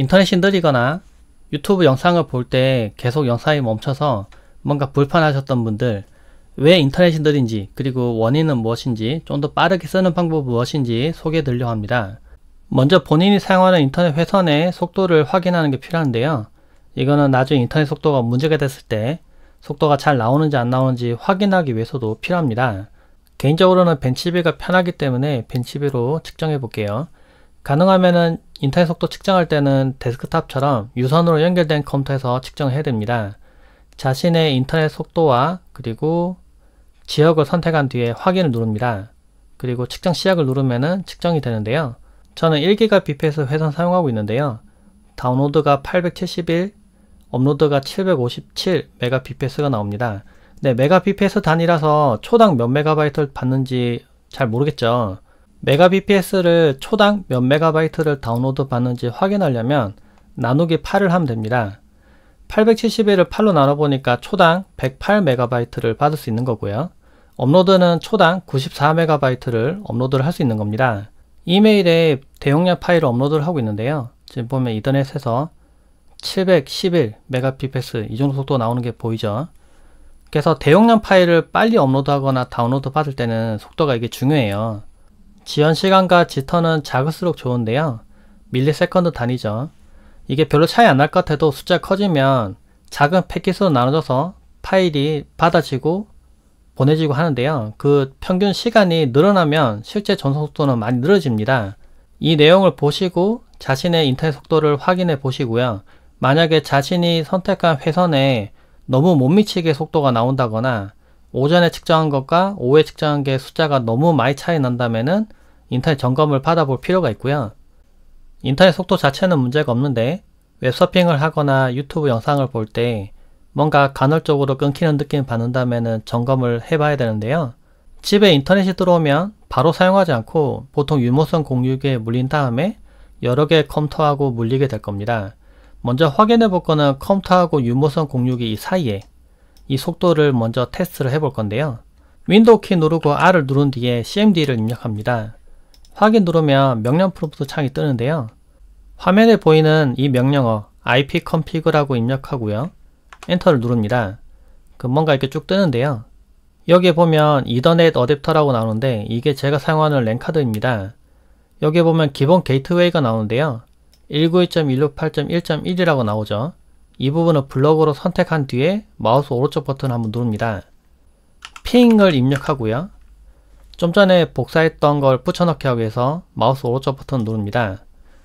인터넷 신들이거나 유튜브 영상을 볼 때 계속 영상이 멈춰서 뭔가 불편하셨던 분들 왜 인터넷 신들인지 그리고 원인은 무엇인지 좀 더 빠르게 쓰는 방법 무엇인지 소개 해 드리려 합니다. 먼저 본인이 사용하는 인터넷 회선의 속도를 확인하는 게 필요한데요. 이거는 나중에 인터넷 속도가 문제가 됐을 때 속도가 잘 나오는지 안 나오는지 확인하기 위해서도 필요합니다. 개인적으로는 벤치비가 편하기 때문에 벤치비로 측정해 볼게요. 가능하면은 인터넷 속도 측정할 때는 데스크탑처럼 유선으로 연결된 컴퓨터에서 측정해야 됩니다. 자신의 인터넷 속도와 그리고 지역을 선택한 뒤에 확인을 누릅니다. 그리고 측정 시작을 누르면 측정이 되는데요. 저는 1GBps 회선 사용하고 있는데요. 다운로드가 871, 업로드가 757 메가bps가 나옵니다. 네, 메가bps 단위라서 초당 몇 메가바이트를 받는지 잘 모르겠죠. 메가bps를 초당 몇 메가바이트를 다운로드 받는지 확인하려면 나누기 8을 하면 됩니다. 871을 8로 나눠보니까 초당 108메가바이트를 받을 수 있는 거고요. 업로드는 초당 94메가바이트를 업로드를 할 수 있는 겁니다. 이메일에 대용량 파일을 업로드를 하고 있는데요. 지금 보면 이더넷에서 711 메가피패스 이 정도 속도 나오는 게 보이죠. 그래서 대용량 파일을 빨리 업로드하거나 다운로드 받을 때는 속도가 이게 중요해요. 지연 시간과 지터는 작을수록 좋은데요. 밀리세컨드 단위죠. 이게 별로 차이 안 날 것 같아도 숫자 커지면 작은 패킷으로 나눠져서 파일이 받아지고 보내지고 하는데요. 그 평균 시간이 늘어나면 실제 전송 속도는 많이 늘어집니다. 이 내용을 보시고 자신의 인터넷 속도를 확인해 보시고요. 만약에 자신이 선택한 회선에 너무 못 미치게 속도가 나온다거나 오전에 측정한 것과 오후에 측정한 게 숫자가 너무 많이 차이 난다면은 인터넷 점검을 받아볼 필요가 있고요. 인터넷 속도 자체는 문제가 없는데 웹서핑을 하거나 유튜브 영상을 볼 때 뭔가 간헐적으로 끊기는 느낌을 받는다면 점검을 해봐야 되는데요. 집에 인터넷이 들어오면 바로 사용하지 않고 보통 유모선 공유기에 물린 다음에 여러 개의 컴퓨터하고 물리게 될 겁니다. 먼저 확인해 볼 거는 컴퓨터하고 유모선 공유기 이 사이에 이 속도를 먼저 테스트를 해볼 건데요. 윈도우 키 누르고 R을 누른 뒤에 CMD를 입력합니다. 확인 누르면 명령 프롬프트 창이 뜨는데요. 화면에 보이는 이 명령어 ipconfig라고 입력하고요. 엔터를 누릅니다. 그 뭔가 이렇게 쭉 뜨는데요. 여기에 보면 이더넷 어댑터라고 나오는데 이게 제가 사용하는 랜카드입니다. 여기에 보면 기본 게이트웨이가 나오는데요. 192.168.1.1이라고 나오죠. 이 부분을 블럭으로 선택한 뒤에 마우스 오른쪽 버튼 을 한번 누릅니다. 핑을 입력하고요. 좀 전에 복사했던 걸 붙여넣기 하기 위해서 마우스 오른쪽 버튼 누릅니다.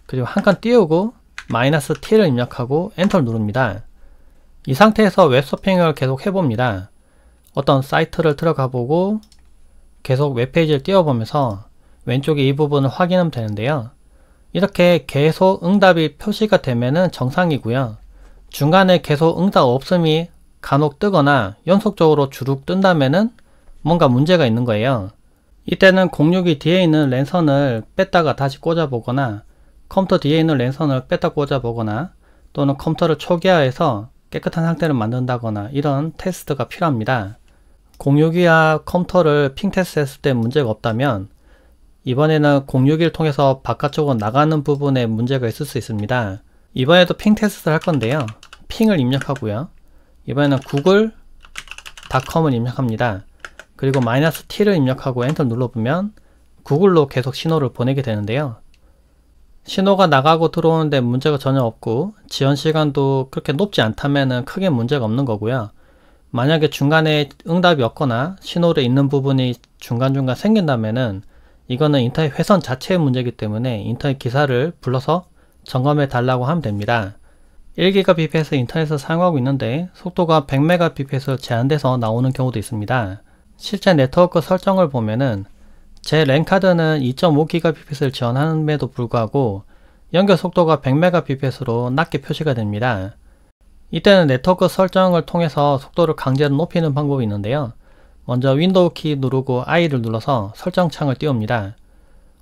그리고 한 칸 띄우고 마이너스 T를 입력하고 엔터를 누릅니다. 이 상태에서 웹서핑을 계속 해봅니다. 어떤 사이트를 들어가보고 계속 웹페이지를 띄워보면서 왼쪽에 이 부분을 확인하면 되는데요. 이렇게 계속 응답이 표시가 되면 정상이고요. 중간에 계속 응답 없음이 간혹 뜨거나 연속적으로 주룩 뜬다면 뭔가 문제가 있는 거예요. 이때는 공유기 뒤에 있는 랜선을 뺐다가 다시 꽂아보거나 컴퓨터 뒤에 있는 랜선을 뺐다 꽂아보거나 또는 컴퓨터를 초기화해서 깨끗한 상태를 만든다거나 이런 테스트가 필요합니다. 공유기와 컴퓨터를 핑 테스트 했을 때 문제가 없다면 이번에는 공유기를 통해서 바깥쪽으로 나가는 부분에 문제가 있을 수 있습니다. 이번에도 핑 테스트를 할 건데요. 핑을 입력하고요. 이번에는 구글 닷컴을 입력합니다. 그리고 마이너스 t를 입력하고 엔터 눌러보면 구글로 계속 신호를 보내게 되는데요. 신호가 나가고 들어오는데 문제가 전혀 없고 지연 시간도 그렇게 높지 않다면 크게 문제가 없는 거고요. 만약에 중간에 응답이 없거나 신호를 있는 부분이 중간중간 생긴다면 이거는 인터넷 회선 자체의 문제이기 때문에 인터넷 기사를 불러서 점검해 달라고 하면 됩니다. 1기가 b p s 인터넷을 사용하고 있는데 속도가 100메가 bps로 제한돼서 나오는 경우도 있습니다. 실제 네트워크 설정을 보면은 제 랜카드는 2.5GBps를 지원하는데도 불구하고 연결 속도가 100Mbps로 낮게 표시가 됩니다. 이때는 네트워크 설정을 통해서 속도를 강제로 높이는 방법이 있는데요. 먼저 윈도우 키 누르고 I를 눌러서 설정 창을 띄웁니다.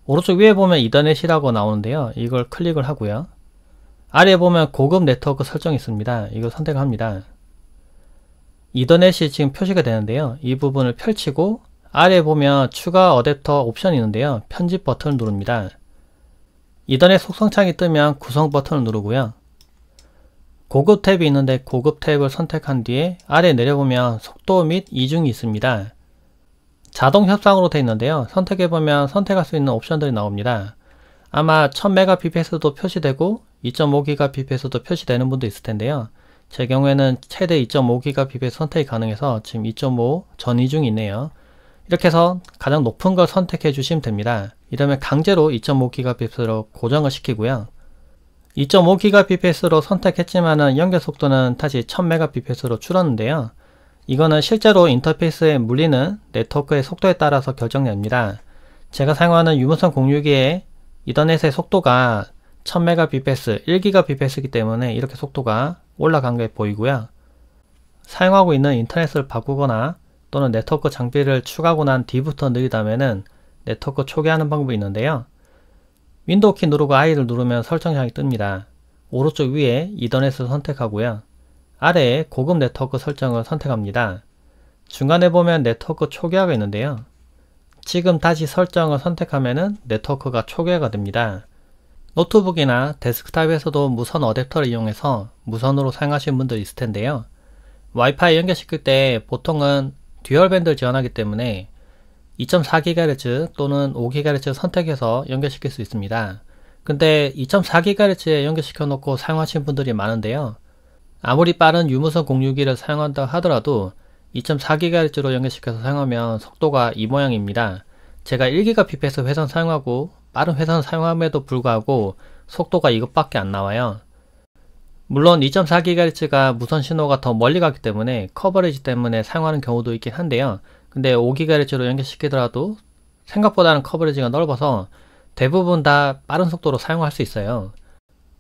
오른쪽 위에 보면 이더넷이라고 나오는데요. 이걸 클릭을 하고요. 아래에 보면 고급 네트워크 설정이 있습니다. 이걸 선택합니다. 이더넷이 지금 표시가 되는데요. 이 부분을 펼치고 아래 보면 추가 어댑터 옵션이 있는데요. 편집 버튼을 누릅니다. 이더넷 속성창이 뜨면 구성 버튼을 누르고요. 고급 탭이 있는데 고급 탭을 선택한 뒤에 아래 내려보면 속도 및 이중이 있습니다. 자동 협상으로 되어 있는데요. 선택해보면 선택할 수 있는 옵션들이 나옵니다. 아마 1000mbps도 표시되고 2.5gbps도 표시되는 분도 있을 텐데요. 제 경우에는 최대 2.5기가 핍의 선택이 가능해서 지금 2.5 전이 중이네요. 이렇게 해서 가장 높은 걸 선택해 주시면 됩니다. 이러면 강제로 2.5GBps로 고정을 시키고요. 2.5GBps로 선택했지만은 연결 속도는 다시 1000Mbps로 줄었는데요. 이거는 실제로 인터페이스에 물리는 네트워크의 속도에 따라서 결정됩니다. 제가 사용하는 유무선 공유기의 이더넷의 속도가 1000Mbps, 1GBps이기 때문에 이렇게 속도가 올라간 게 보이고요. 사용하고 있는 인터넷을 바꾸거나 또는 네트워크 장비를 추가하고 난 뒤부터 느리다면 네트워크 초기하는 화 방법이 있는데요. 윈도우 키 누르고 I를 누르면 설정창이 뜹니다. 오른쪽 위에 이더넷을 선택하고요. 아래에 고급 네트워크 설정을 선택합니다. 중간에 보면 네트워크 초기화가 있는데요. 지금 다시 설정을 선택하면 네트워크가 초기화가 됩니다. 노트북이나 데스크탑에서도 무선 어댑터를 이용해서 무선으로 사용하시는 분들 있을 텐데요. 와이파이 연결시킬 때 보통은 듀얼 밴드를 지원하기 때문에 2.4GHz 또는 5GHz 선택해서 연결시킬 수 있습니다. 근데 2.4GHz에 연결시켜 놓고 사용하시는 분들이 많은데요. 아무리 빠른 유무선 공유기를 사용한다 하더라도 2.4GHz로 연결시켜서 사용하면 속도가 이 모양입니다. 제가 1GBps 회선 사용하고 빠른 회선 사용함에도 불구하고 속도가 이것밖에 안 나와요. 물론 2.4GHz가 무선 신호가 더 멀리 가기 때문에 커버리지 때문에 사용하는 경우도 있긴 한데요. 근데 5GHz로 연결시키더라도 생각보다는 커버리지가 넓어서 대부분 다 빠른 속도로 사용할 수 있어요.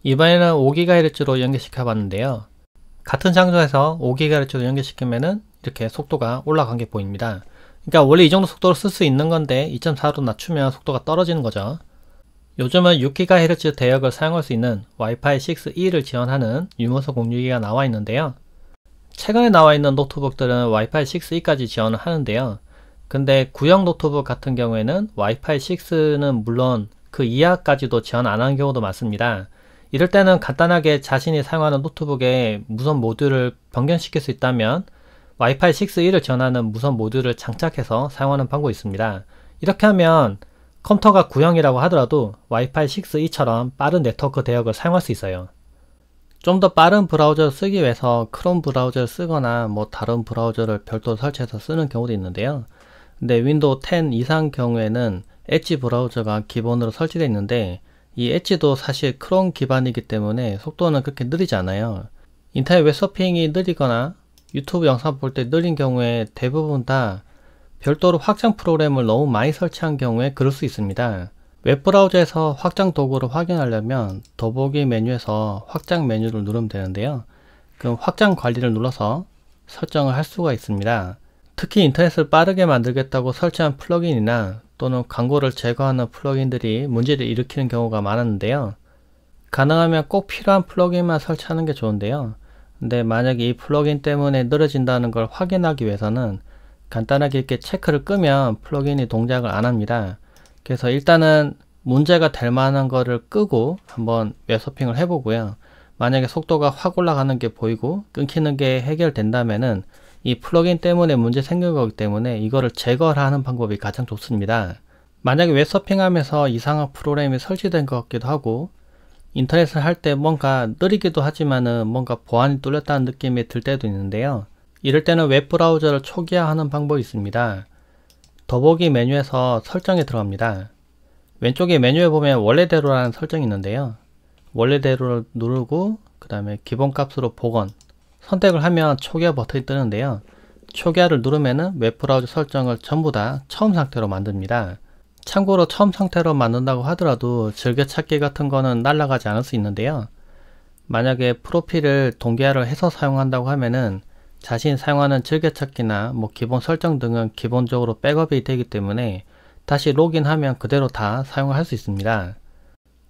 이번에는 5GHz로 연결시켜 봤는데요. 같은 장소에서 5GHz로 연결시키면은 이렇게 속도가 올라간 게 보입니다. 그러니까 원래 이 정도 속도로 쓸 수 있는 건데 2.4로 낮추면 속도가 떨어지는 거죠. 요즘은 6GHz 대역을 사용할 수 있는 와이파이 6E를 지원하는 유무선 공유기가 나와 있는데요. 최근에 나와 있는 노트북들은 와이파이 6E까지 지원을 하는데요. 근데 구형 노트북 같은 경우에는 와이파이 6는 물론 그 이하까지도 지원 안 하는 경우도 많습니다. 이럴 때는 간단하게 자신이 사용하는 노트북에 무선 모듈을 변경시킬 수 있다면 와이파이 6 e 를 지원하는 무선 모듈을 장착해서 사용하는 방법이 있습니다. 이렇게 하면 컴퓨터가 구형이라고 하더라도 와이파이 6 e 처럼 빠른 네트워크 대역을 사용할 수 있어요. 좀 더 빠른 브라우저를 쓰기 위해서 크롬 브라우저를 쓰거나 뭐 다른 브라우저를 별도로 설치해서 쓰는 경우도 있는데요. 근데 윈도우 10 이상 경우에는 엣지 브라우저가 기본으로 설치되어 있는데 이 엣지도 사실 크롬 기반이기 때문에 속도는 그렇게 느리지 않아요. 인터넷 웹서핑이 느리거나 유튜브 영상 볼 때느린 경우에 대부분 다 별도로 확장 프로그램을 너무 많이 설치한 경우에 그럴 수 있습니다. 웹브라우저에서 확장 도구를 확인하려면 더보기 메뉴에서 확장 메뉴를 누르면 되는데요. 그럼 확장 관리를 눌러서 설정을 할 수가 있습니다. 특히 인터넷을 빠르게 만들겠다고 설치한 플러그인이나 또는 광고를 제거하는 플러그인들이 문제를 일으키는 경우가 많았는데요. 가능하면 꼭 필요한 플러그인만 설치하는 게 좋은데요. 근데 만약에 이 플러그인 때문에 늘어진다는 걸 확인하기 위해서는 간단하게 이렇게 체크를 끄면 플러그인이 동작을 안 합니다. 그래서 일단은 문제가 될 만한 거를 끄고 한번 웹서핑을 해보고요. 만약에 속도가 확 올라가는 게 보이고 끊기는 게 해결된다면은 이 플러그인 때문에 문제 생긴 거기 때문에 이거를 제거를 하는 방법이 가장 좋습니다. 만약에 웹서핑하면서 이상한 프로그램이 설치된 것 같기도 하고 인터넷을 할 때 뭔가 느리기도 하지만은 뭔가 보안이 뚫렸다는 느낌이 들 때도 있는데요. 이럴 때는 웹 브라우저를 초기화하는 방법이 있습니다. 더보기 메뉴에서 설정에 들어갑니다. 왼쪽에 메뉴에 보면 원래대로라는 설정이 있는데요. 원래대로 를 누르고 그 다음에 기본값으로 복원 선택을 하면 초기화 버튼이 뜨는데요. 초기화를 누르면은 웹 브라우저 설정을 전부 다 처음 상태로 만듭니다. 참고로 처음 상태로 만든다고 하더라도 즐겨찾기 같은 거는 날라가지 않을 수 있는데요. 만약에 프로필을 동기화를 해서 사용한다고 하면은 자신 사용하는 즐겨찾기나 뭐 기본 설정 등은 기본적으로 백업이 되기 때문에 다시 로그인하면 그대로 다 사용을 할 수 있습니다.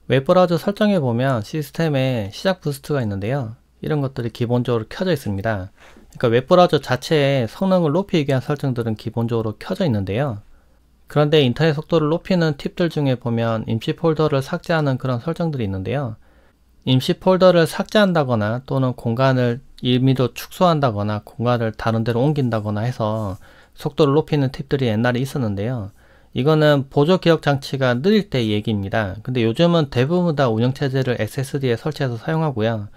웹브라우저 설정에 보면 시스템에 시작 부스트가 있는데요. 이런 것들이 기본적으로 켜져 있습니다. 그러니까 웹브라우저 자체의 성능을 높이기 위한 설정들은 기본적으로 켜져 있는데요. 그런데 인터넷 속도를 높이는 팁들 중에 보면 임시 폴더를 삭제하는 그런 설정들이 있는데요. 임시 폴더를 삭제한다거나 또는 공간을 임의로 축소한다거나 공간을 다른 데로 옮긴다거나 해서 속도를 높이는 팁들이 옛날에 있었는데요. 이거는 보조 기억 장치가 느릴 때 얘기입니다. 근데 요즘은 대부분 다 운영체제를 SSD에 설치해서 사용하고요.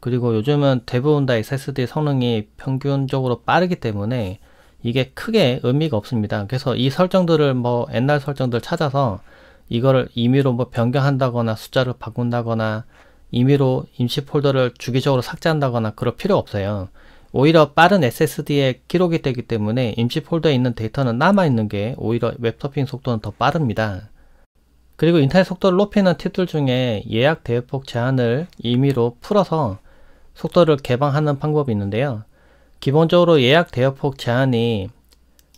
그리고 요즘은 대부분 다 SSD 성능이 평균적으로 빠르기 때문에 이게 크게 의미가 없습니다. 그래서 이 설정들을 뭐 옛날 설정들 찾아서 이거를 임의로 뭐 변경한다거나 숫자를 바꾼다거나 임의로 임시 폴더를 주기적으로 삭제한다거나 그럴 필요 없어요. 오히려 빠른 SSD에 기록이 되기 때문에 임시 폴더에 있는 데이터는 남아있는 게 오히려 웹 서핑 속도는 더 빠릅니다. 그리고 인터넷 속도를 높이는 팁들 중에 예약 대폭 제한을 임의로 풀어서 속도를 개방하는 방법이 있는데요. 기본적으로 예약 대여폭 제한이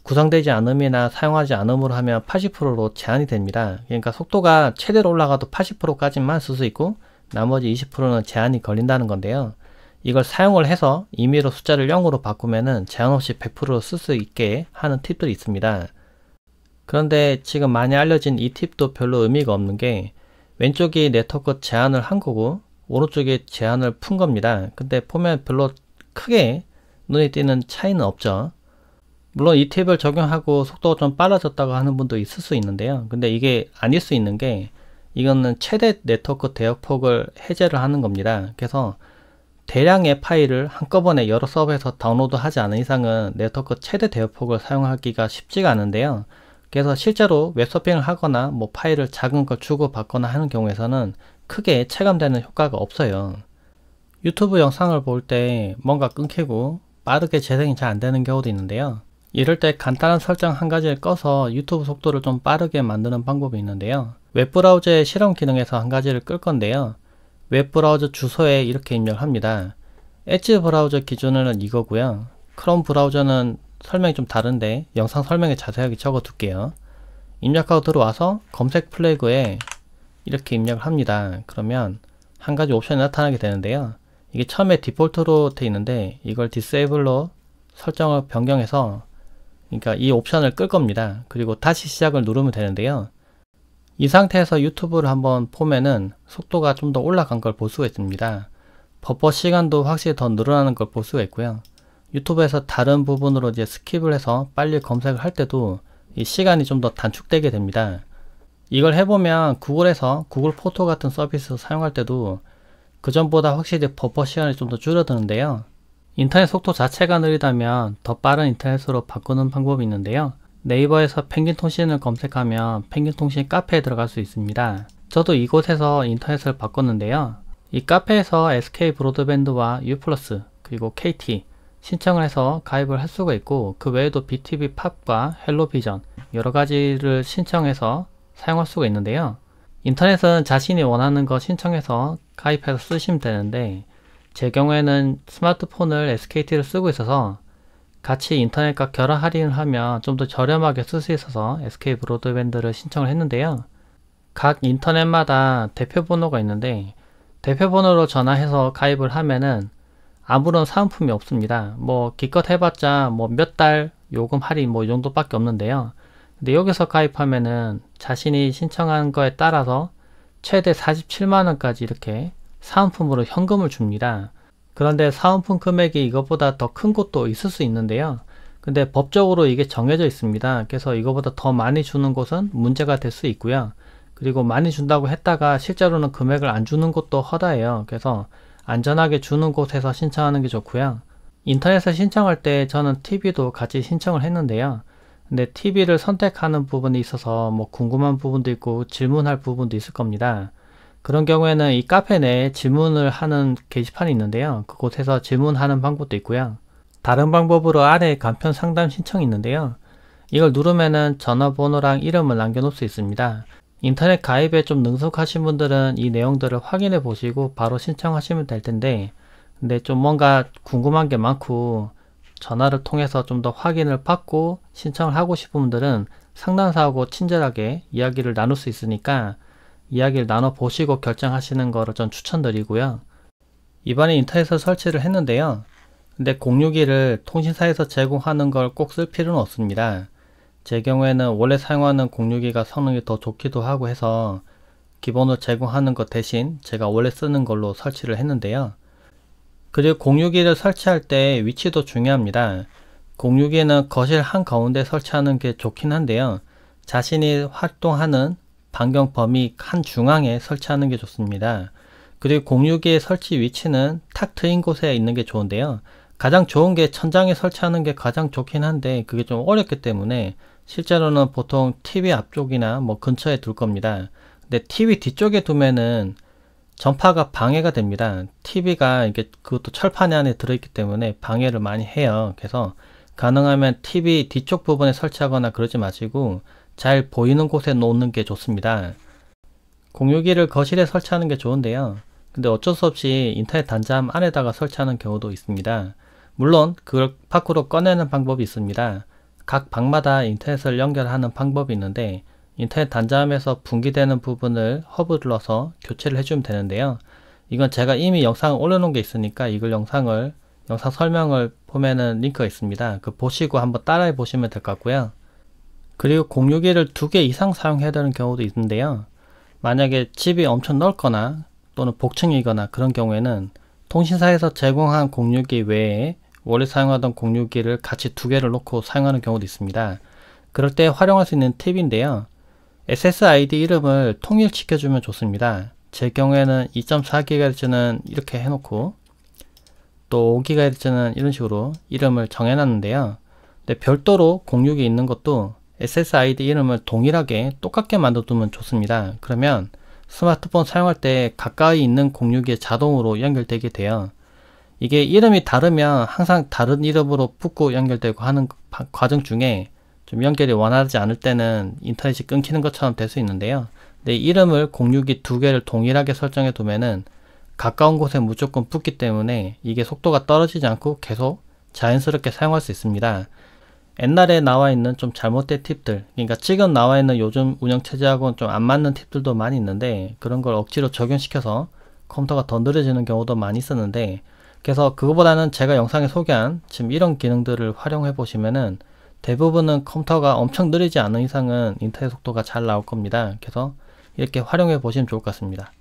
구성되지 않음이나 사용하지 않음으로 하면 80%로 제한이 됩니다. 그러니까 속도가 최대로 올라가도 80%까지만 쓸 수 있고 나머지 20%는 제한이 걸린다는 건데요. 이걸 사용을 해서 임의로 숫자를 0으로 바꾸면은 제한 없이 100%로쓸수 있게 하는 팁들이 있습니다. 그런데 지금 많이 알려진 이 팁도 별로 의미가 없는 게 왼쪽이 네트워크 제한을 한 거고 오른쪽에 제한을 푼 겁니다. 근데 보면 별로 크게 눈에 띄는 차이는 없죠. 물론 이탭을 적용하고 속도가 좀 빨라졌다고 하는 분도 있을 수 있는데요. 근데 이게 아닐 수 있는 게 이거는 최대 네트워크 대역폭을 해제를 하는 겁니다. 그래서 대량의 파일을 한꺼번에 여러 서버에서 다운로드 하지 않은 이상은 네트워크 최대 대역폭을 사용하기가 쉽지가 않은데요. 그래서 실제로 웹서핑을 하거나 뭐 파일을 작은 걸 주고받거나 하는 경우에서는 크게 체감되는 효과가 없어요. 유튜브 영상을 볼 때 뭔가 끊기고 빠르게 재생이 잘 안되는 경우도 있는데요 이럴 때 간단한 설정 한 가지를 꺼서 유튜브 속도를 좀 빠르게 만드는 방법이 있는데요 웹브라우저의 실험 기능에서 한 가지를 끌 건데요 웹브라우저 주소에 이렇게 입력합니다 엣지 브라우저 기준으로는 이거고요 크롬 브라우저는 설명이 좀 다른데 영상 설명에 자세하게 적어둘게요 입력하고 들어와서 검색 플래그에 이렇게 입력을 합니다 그러면 한 가지 옵션이 나타나게 되는데요 이게 처음에 디폴트로 돼 있는데 이걸 디세이블로 설정을 변경해서 그러니까 이 옵션을 끌 겁니다. 그리고 다시 시작을 누르면 되는데요. 이 상태에서 유튜브를 한번 보면은 속도가 좀 더 올라간 걸 볼 수가 있습니다. 버퍼 시간도 확실히 더 늘어나는 걸 볼 수가 있고요. 유튜브에서 다른 부분으로 이제 스킵을 해서 빨리 검색을 할 때도 이 시간이 좀 더 단축되게 됩니다. 이걸 해보면 구글에서 구글 포토 같은 서비스 사용할 때도 그전보다 확실히 버퍼 시간이 좀 더 줄어드는데요. 인터넷 속도 자체가 느리다면 더 빠른 인터넷으로 바꾸는 방법이 있는데요. 네이버에서 펭귄통신을 검색하면 펭귄통신 카페에 들어갈 수 있습니다. 저도 이곳에서 인터넷을 바꿨는데요. 이 카페에서 SK 브로드밴드와 유플러스 그리고 KT, 신청을 해서 가입을 할 수가 있고 그 외에도 BTV 팝과 헬로비전 여러 가지를 신청해서 사용할 수가 있는데요. 인터넷은 자신이 원하는 거 신청해서 가입해서 쓰시면 되는데 제 경우에는 스마트폰을 SKT를 쓰고 있어서 같이 인터넷과 결합 할인을 하면 좀 더 저렴하게 쓸 수 있어서 SK 브로드밴드를 신청을 했는데요. 각 인터넷마다 대표 번호가 있는데 대표 번호로 전화해서 가입을 하면은 아무런 사은품이 없습니다. 뭐 기껏 해봤자 뭐 몇 달 요금 할인 뭐 이 정도밖에 없는데요. 근데 여기서 가입하면은 자신이 신청한 거에 따라서 최대 47만원까지 이렇게 사은품으로 현금을 줍니다. 그런데 사은품 금액이 이것보다 더 큰 곳도 있을 수 있는데요. 근데 법적으로 이게 정해져 있습니다. 그래서 이것보다 더 많이 주는 곳은 문제가 될 수 있고요. 그리고 많이 준다고 했다가 실제로는 금액을 안 주는 곳도 허다해요. 그래서 안전하게 주는 곳에서 신청하는 게 좋고요. 인터넷에 신청할 때 저는 TV도 같이 신청을 했는데요. 근데 TV를 선택하는 부분이 있어서 뭐 궁금한 부분도 있고 질문할 부분도 있을 겁니다. 그런 경우에는 이 카페 내에 질문을 하는 게시판이 있는데요. 그곳에서 질문하는 방법도 있고요. 다른 방법으로 아래 간편 상담 신청이 있는데요. 이걸 누르면은 전화번호랑 이름을 남겨놓을 수 있습니다. 인터넷 가입에 좀 능숙하신 분들은 이 내용들을 확인해 보시고 바로 신청하시면 될 텐데 근데 좀 뭔가 궁금한 게 많고 전화를 통해서 좀 더 확인을 받고 신청을 하고 싶은 분들은 상담사하고 친절하게 이야기를 나눌 수 있으니까 이야기를 나눠보시고 결정하시는 거를 전 추천드리고요. 이번에 인터넷에 서 설치를 했는데요. 근데 공유기를 통신사에서 제공하는 걸 꼭 쓸 필요는 없습니다. 제 경우에는 원래 사용하는 공유기가 성능이 더 좋기도 하고 해서 기본으로 제공하는 것 대신 제가 원래 쓰는 걸로 설치를 했는데요. 그리고 공유기를 설치할 때 위치도 중요합니다. 공유기는 거실 한가운데 설치하는 게 좋긴 한데요. 자신이 활동하는 반경 범위 한 중앙에 설치하는 게 좋습니다. 그리고 공유기의 설치 위치는 탁 트인 곳에 있는 게 좋은데요. 가장 좋은 게 천장에 설치하는 게 가장 좋긴 한데 그게 좀 어렵기 때문에 실제로는 보통 TV 앞쪽이나 뭐 근처에 둘 겁니다. 근데 TV 뒤쪽에 두면은 전파가 방해가 됩니다. TV가 이게 그것도 철판 안에 들어있기 때문에 방해를 많이 해요. 그래서 가능하면 TV 뒤쪽 부분에 설치하거나 그러지 마시고 잘 보이는 곳에 놓는 게 좋습니다. 공유기를 거실에 설치하는 게 좋은데요. 근데 어쩔 수 없이 인터넷 단자 안에다가 설치하는 경우도 있습니다. 물론 그걸 밖으로 꺼내는 방법이 있습니다. 각 방마다 인터넷을 연결하는 방법이 있는데 인터넷 단자함에서 분기되는 부분을 허브 눌러서 교체를 해주면 되는데요. 이건 제가 이미 영상 을 올려놓은 게 있으니까 이걸 영상을 영상 설명을 보면은 링크가 있습니다. 그 보시고 한번 따라해 보시면 될 것 같고요. 그리고 공유기를 두 개 이상 사용해야 되는 경우도 있는데요. 만약에 칩이 엄청 넓거나 또는 복층이거나 그런 경우에는 통신사에서 제공한 공유기 외에 원래 사용하던 공유기를 같이 두 개를 놓고 사용하는 경우도 있습니다. 그럴 때 활용할 수 있는 팁인데요. SSID 이름을 통일시켜주면 좋습니다. 제 경우에는 2.4GHz는 이렇게 해놓고 또 5GHz는 이런 식으로 이름을 정해놨는데요. 근데 별도로 공유기 있는 것도 SSID 이름을 동일하게 똑같게 만들어두면 좋습니다. 그러면 스마트폰 사용할 때 가까이 있는 공유기에 자동으로 연결되게 돼요. 이게 이름이 다르면 항상 다른 이름으로 붙고 연결되고 하는 과정 중에 좀 연결이 원활하지 않을 때는 인터넷이 끊기는 것처럼 될 수 있는데요. 내 이름을 공유기 두 개를 동일하게 설정해 두면은 가까운 곳에 무조건 붙기 때문에 이게 속도가 떨어지지 않고 계속 자연스럽게 사용할 수 있습니다. 옛날에 나와 있는 좀 잘못된 팁들, 그러니까 지금 나와 있는 요즘 운영체제하고는 좀 안 맞는 팁들도 많이 있는데 그런 걸 억지로 적용시켜서 컴퓨터가 더 느려지는 경우도 많이 있었는데 그래서 그거보다는 제가 영상에 소개한 지금 이런 기능들을 활용해 보시면은 대부분은 컴퓨터가 엄청 느리지 않은 이상은 인터넷 속도가 잘 나올 겁니다. 그래서 이렇게 활용해 보시면 좋을 것 같습니다.